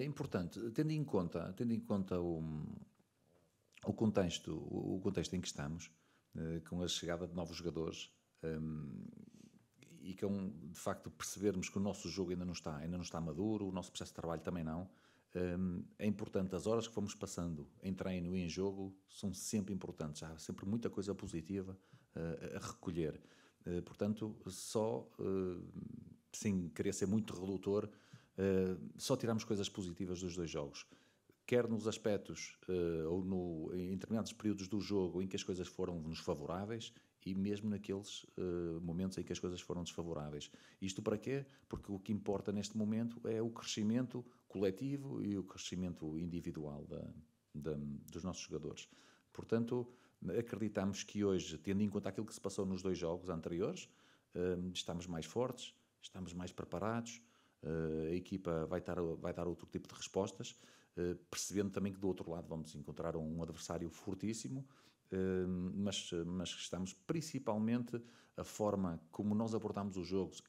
É importante, tendo em conta, tendo em conta o, o contexto, o contexto em que estamos, eh, com a chegada de novos jogadores eh, e com, de facto, percebermos que o nosso jogo ainda não está, ainda não está maduro, o nosso processo de trabalho também não, eh, é importante, as horas que fomos passando em treino e em jogo são sempre importantes, há sempre muita coisa positiva a recolher. Portanto, só, sem querer ser muito redutor, eh, só tiramos coisas positivas dos dois jogos. Quer nos aspectos uh, ou no, em determinados períodos do jogo em que as coisas foram nos favoráveis e mesmo naqueles uh, momentos em que as coisas foram desfavoráveis. Isto para quê? Porque o que importa neste momento é o crescimento coletivo e o crescimento individual da, da, dos nossos jogadores. Portanto, acreditamos que hoje, tendo em conta aquilo que se passou nos dois jogos anteriores, estamos mais fortes, estamos mais preparados, eh, a equipa vai dar, vai dar outro tipo de respostas, eh, percebendo também que do outro lado vamos encontrar um adversário fortíssimo Ehm, mas, mas estamos principalmente a forma como nós abordamos os jogos,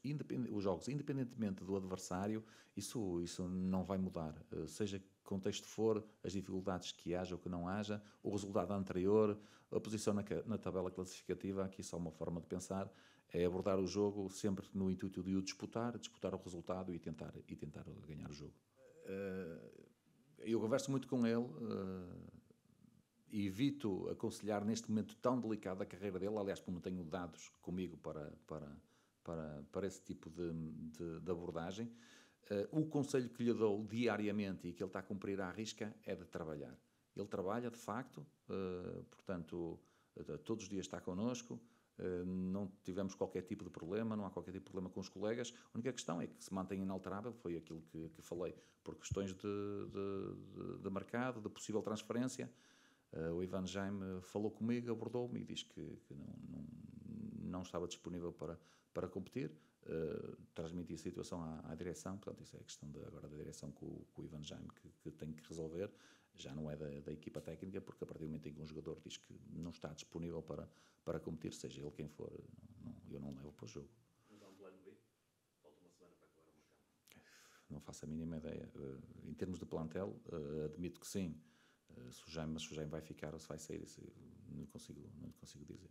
os jogos independentemente do adversário, isso, isso não vai mudar. Eh, seja que contexto for, as dificuldades que haja ou que não haja, o resultado anterior, a posição na, na tabela classificativa, aqui só uma forma de pensar, é abordar o jogo sempre no intuito de o disputar, disputar o resultado e tentar, e tentar ganhar o jogo. Eh, eu converso muito com ele, eh, evito aconselhar neste momento tão delicado a carreira dele, aliás, porque não tenho dados comigo para, para, para, para esse tipo de, de, de abordagem. Uh, o conselho que lhe dou diariamente e que ele está a cumprir à risca é de trabalhar. Ele trabalha, de facto, uh, portanto, uh, todos os dias está connosco, não tivemos qualquer tipo de problema, não há qualquer tipo de problema com os colegas. A única questão é que se mantém inalterável, foi aquilo que, que falei, por questões de, de, de mercado, de possível transferência. Uh, o Ivan Jaime falou comigo, abordou-me e disse que, que não, não, não, estava disponível para, para competir. Uh, transmiti a situação à, à direção, portanto, isso é questão de, agora da direção com, com o Ivan Jaime que, que, tem que resolver. Já não é da, da, equipa técnica, porque a partir do momento em que um jogador diz que não está disponível para, para competir, seja ele quem for, não, eu não levo para o jogo. um plano B? Falta uma semana para acabar o mercado? Não faço a mínima ideia. Uh, em termos de plantel, admito que sim. Eh, se o mas sujei vai ficar ou se vai sair, não consigo, não consigo dizer.